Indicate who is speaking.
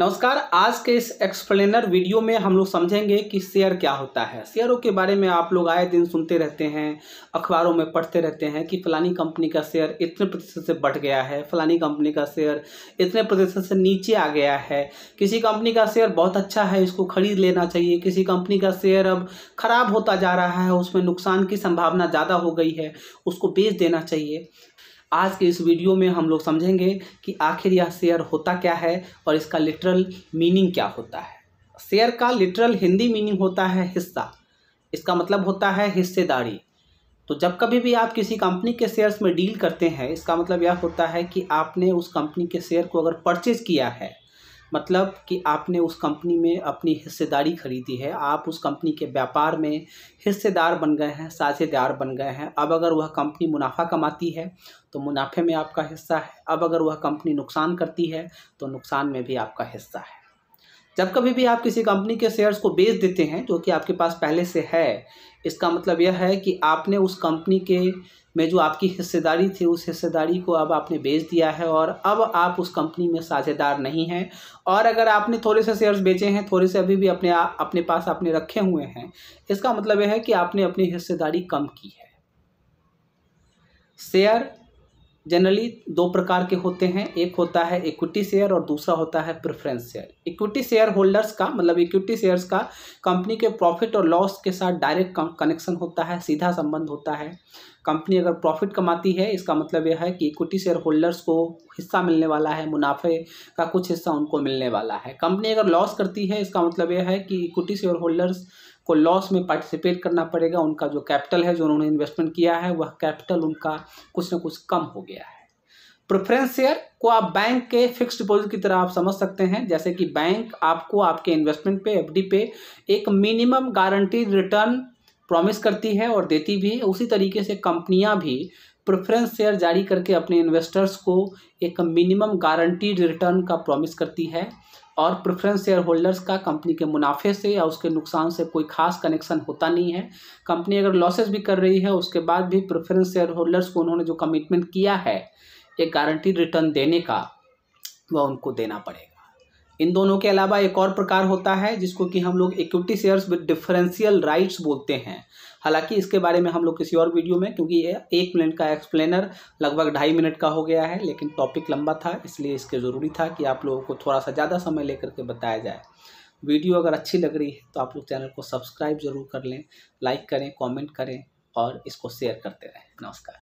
Speaker 1: नमस्कार आज के इस एक्सप्लेनर वीडियो में हम लोग समझेंगे कि शेयर क्या होता है शेयरों के बारे में आप लोग आए दिन सुनते रहते हैं अखबारों में पढ़ते रहते हैं कि फलानी कंपनी का शेयर इतने प्रतिशत से बढ़ गया है फलानी कंपनी का शेयर इतने प्रतिशत से नीचे आ गया है किसी कंपनी का शेयर बहुत अच्छा है इसको खरीद लेना चाहिए किसी कंपनी का शेयर अब खराब होता जा रहा है उसमें नुकसान की संभावना ज़्यादा हो गई है उसको बेच देना चाहिए आज के इस वीडियो में हम लोग समझेंगे कि आखिर यह शेयर होता क्या है और इसका लिटरल मीनिंग क्या होता है शेयर का लिटरल हिंदी मीनिंग होता है हिस्सा इसका मतलब होता है हिस्सेदारी तो जब कभी भी आप किसी कंपनी के शेयर्स में डील करते हैं इसका मतलब यह होता है कि आपने उस कंपनी के शेयर को अगर परचेज किया है मतलब कि आपने उस कंपनी में अपनी हिस्सेदारी खरीदी है आप उस कंपनी के व्यापार में हिस्सेदार बन गए हैं साझेदार बन गए हैं अब अगर वह कंपनी मुनाफा कमाती है तो मुनाफे में आपका हिस्सा है अब अगर वह कंपनी नुकसान करती है तो नुकसान में भी आपका हिस्सा है जब कभी भी आप किसी कंपनी के शेयर्स को बेच देते हैं जो कि आपके पास पहले से है इसका मतलब यह है कि आपने उस कंपनी के में जो आपकी हिस्सेदारी थी उस हिस्सेदारी को अब आपने बेच दिया है और अब आप उस कंपनी में साझेदार नहीं हैं और अगर आपने थोड़े से शेयर्स बेचे हैं थोड़े से अभी भी अपने आ, अपने पास आपने रखे हुए हैं इसका मतलब यह है कि आपने अपनी हिस्सेदारी कम की है शेयर जनरली दो प्रकार के होते हैं एक होता है इक्विटी शेयर और दूसरा होता है preference share equity shareholders का मतलब इक्विटी शेयर्स का कंपनी के प्रॉफिट और लॉस के साथ डायरेक्ट कनेक्शन होता है सीधा संबंध होता है कंपनी अगर प्रॉफिट कमाती है इसका मतलब यह है कि इक्विटी शेयर होल्डर्स को हिस्सा मिलने वाला है मुनाफे का कुछ हिस्सा उनको मिलने वाला है कंपनी अगर लॉस करती है इसका मतलब यह है कि इक्विटी शेयर होल्डर्स को लॉस में पार्टिसिपेट करना पड़ेगा उनका जो कैपिटल है जो उन्होंने इन्वेस्टमेंट किया है वह कैपिटल उनका कुछ ना कुछ कम हो गया है प्रेफरेंस शेयर को आप बैंक के फिक्स डिपॉजिट की तरह आप समझ सकते हैं जैसे कि बैंक आपको आपके इन्वेस्टमेंट पे एफडी पे एक मिनिमम गारंटीड रिटर्न प्रॉमिस करती है और देती भी है उसी तरीके से कंपनियां भी प्रेफरेंस शेयर जारी करके अपने इन्वेस्टर्स को एक मिनिमम गारंटीड रिटर्न का प्रॉमिस करती है और प्रेफरेंस शेयर होल्डर्स का कंपनी के मुनाफे से या उसके नुकसान से कोई खास कनेक्शन होता नहीं है कंपनी अगर लॉसेस भी कर रही है उसके बाद भी प्रेफरेंस शेयर होल्डर्स को उन्होंने जो कमिटमेंट किया है एक गारंटी रिटर्न देने का वह उनको देना पड़ेगा इन दोनों के अलावा एक और प्रकार होता है जिसको कि हम लोग equity shares with differential rights बोलते हैं हालांकि इसके बारे में हम लोग किसी और वीडियो में क्योंकि ये एक मिनट का एक्सप्लेनर लगभग ढाई मिनट का हो गया है लेकिन टॉपिक लंबा था इसलिए इसके ज़रूरी था कि आप लोगों को थोड़ा सा ज़्यादा समय लेकर के बताया जाए वीडियो अगर अच्छी लग रही है तो आप लोग चैनल को सब्सक्राइब जरूर कर लें लाइक करें कॉमेंट करें और इसको शेयर करते रहें नमस्कार